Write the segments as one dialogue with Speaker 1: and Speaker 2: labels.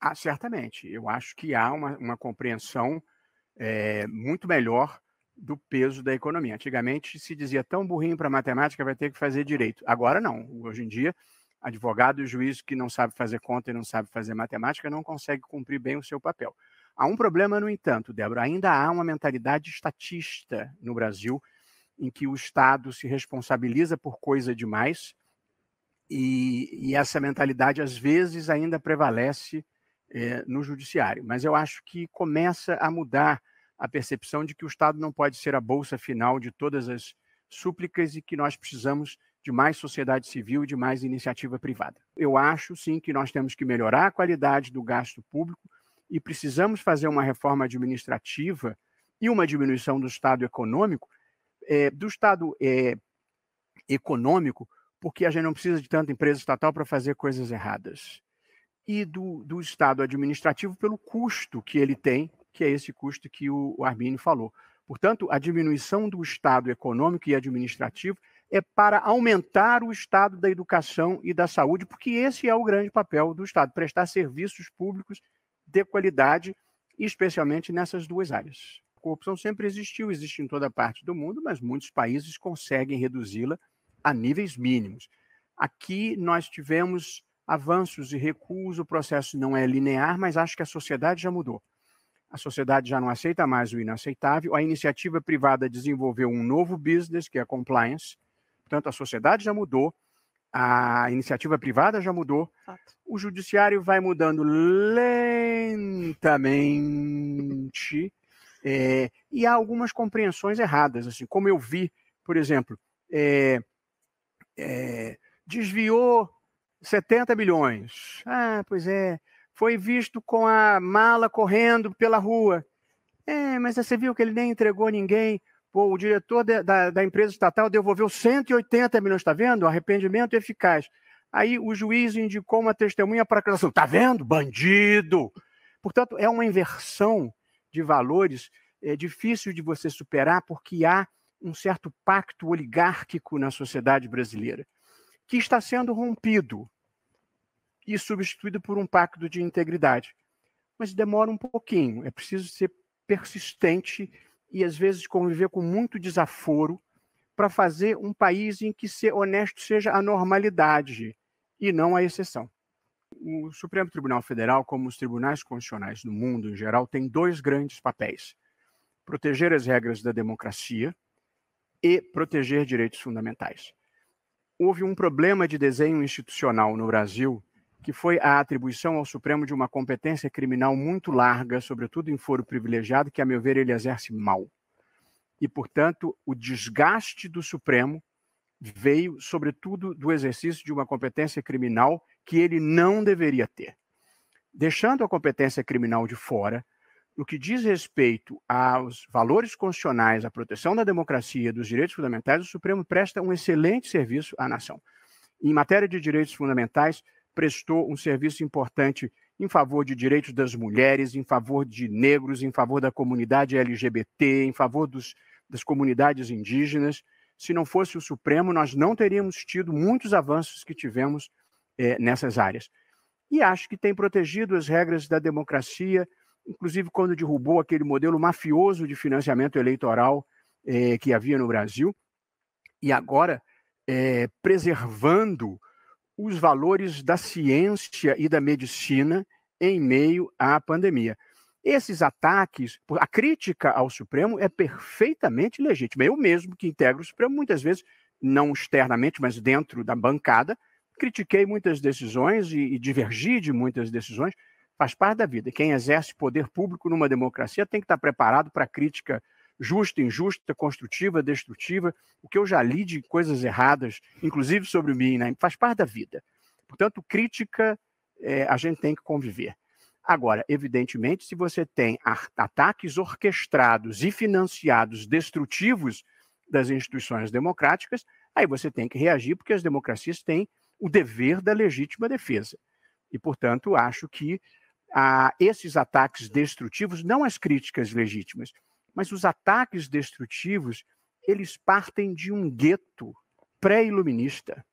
Speaker 1: Ah, certamente. Eu acho que há uma, uma compreensão é, muito melhor do peso da economia. Antigamente se dizia tão burrinho para matemática vai ter que fazer direito. Agora não. Hoje em dia, advogado e juiz que não sabe fazer conta e não sabe fazer matemática não consegue cumprir bem o seu papel. Há um problema, no entanto, Débora, ainda há uma mentalidade estatista no Brasil em que o Estado se responsabiliza por coisa demais e, e essa mentalidade às vezes ainda prevalece é, no judiciário. Mas eu acho que começa a mudar a percepção de que o Estado não pode ser a bolsa final de todas as súplicas e que nós precisamos de mais sociedade civil, e de mais iniciativa privada. Eu acho, sim, que nós temos que melhorar a qualidade do gasto público e precisamos fazer uma reforma administrativa e uma diminuição do Estado econômico, é, do Estado é, econômico, porque a gente não precisa de tanta empresa estatal para fazer coisas erradas e do, do Estado administrativo pelo custo que ele tem, que é esse custo que o, o Arminio falou. Portanto, a diminuição do Estado econômico e administrativo é para aumentar o estado da educação e da saúde, porque esse é o grande papel do Estado, prestar serviços públicos de qualidade, especialmente nessas duas áreas. A corrupção sempre existiu, existe em toda parte do mundo, mas muitos países conseguem reduzi-la a níveis mínimos. Aqui nós tivemos avanços e recuos, o processo não é linear, mas acho que a sociedade já mudou. A sociedade já não aceita mais o inaceitável. A iniciativa privada desenvolveu um novo business, que é a compliance. Portanto, a sociedade já mudou, a iniciativa privada já mudou. O judiciário vai mudando lentamente. É, e há algumas compreensões erradas, assim como eu vi, por exemplo, é, é, desviou 70 milhões. Ah, pois é. Foi visto com a mala correndo pela rua. É, mas você viu que ele nem entregou ninguém. Pô, o diretor de, da, da empresa estatal devolveu 180 milhões, está vendo? Arrependimento eficaz. Aí o juiz indicou uma testemunha para a acusação. Está vendo? Bandido! Portanto, é uma inversão de valores é difícil de você superar porque há um certo pacto oligárquico na sociedade brasileira que está sendo rompido e substituído por um pacto de integridade. Mas demora um pouquinho, é preciso ser persistente e às vezes conviver com muito desaforo para fazer um país em que ser honesto seja a normalidade e não a exceção. O Supremo Tribunal Federal, como os tribunais constitucionais do mundo em geral, tem dois grandes papéis: proteger as regras da democracia e proteger direitos fundamentais houve um problema de desenho institucional no Brasil, que foi a atribuição ao Supremo de uma competência criminal muito larga, sobretudo em foro privilegiado, que, a meu ver, ele exerce mal. E, portanto, o desgaste do Supremo veio, sobretudo, do exercício de uma competência criminal que ele não deveria ter. Deixando a competência criminal de fora, no que diz respeito aos valores constitucionais, à proteção da democracia, dos direitos fundamentais, o Supremo presta um excelente serviço à nação. Em matéria de direitos fundamentais, prestou um serviço importante em favor de direitos das mulheres, em favor de negros, em favor da comunidade LGBT, em favor dos, das comunidades indígenas. Se não fosse o Supremo, nós não teríamos tido muitos avanços que tivemos eh, nessas áreas. E acho que tem protegido as regras da democracia, inclusive quando derrubou aquele modelo mafioso de financiamento eleitoral eh, que havia no Brasil, e agora eh, preservando os valores da ciência e da medicina em meio à pandemia. Esses ataques, a crítica ao Supremo é perfeitamente legítima. Eu mesmo, que integro o Supremo, muitas vezes, não externamente, mas dentro da bancada, critiquei muitas decisões e, e divergi de muitas decisões, faz parte da vida. Quem exerce poder público numa democracia tem que estar preparado para crítica justa, injusta, construtiva, destrutiva. O que eu já li de coisas erradas, inclusive sobre mim, né? faz parte da vida. Portanto, crítica é, a gente tem que conviver. Agora, evidentemente, se você tem ataques orquestrados e financiados destrutivos das instituições democráticas, aí você tem que reagir, porque as democracias têm o dever da legítima defesa. E, portanto, acho que a esses ataques destrutivos, não as críticas legítimas, mas os ataques destrutivos, eles partem de um gueto pré-iluminista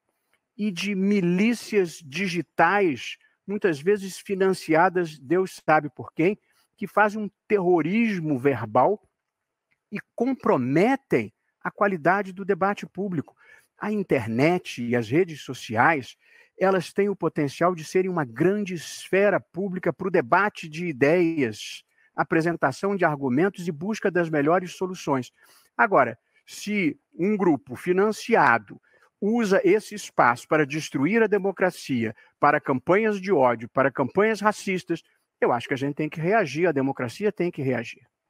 Speaker 1: e de milícias digitais, muitas vezes financiadas, Deus sabe por quem, que fazem um terrorismo verbal e comprometem a qualidade do debate público. A internet e as redes sociais, elas têm o potencial de serem uma grande esfera pública para o debate de ideias, apresentação de argumentos e busca das melhores soluções. Agora, se um grupo financiado usa esse espaço para destruir a democracia, para campanhas de ódio, para campanhas racistas, eu acho que a gente tem que reagir, a democracia tem que reagir.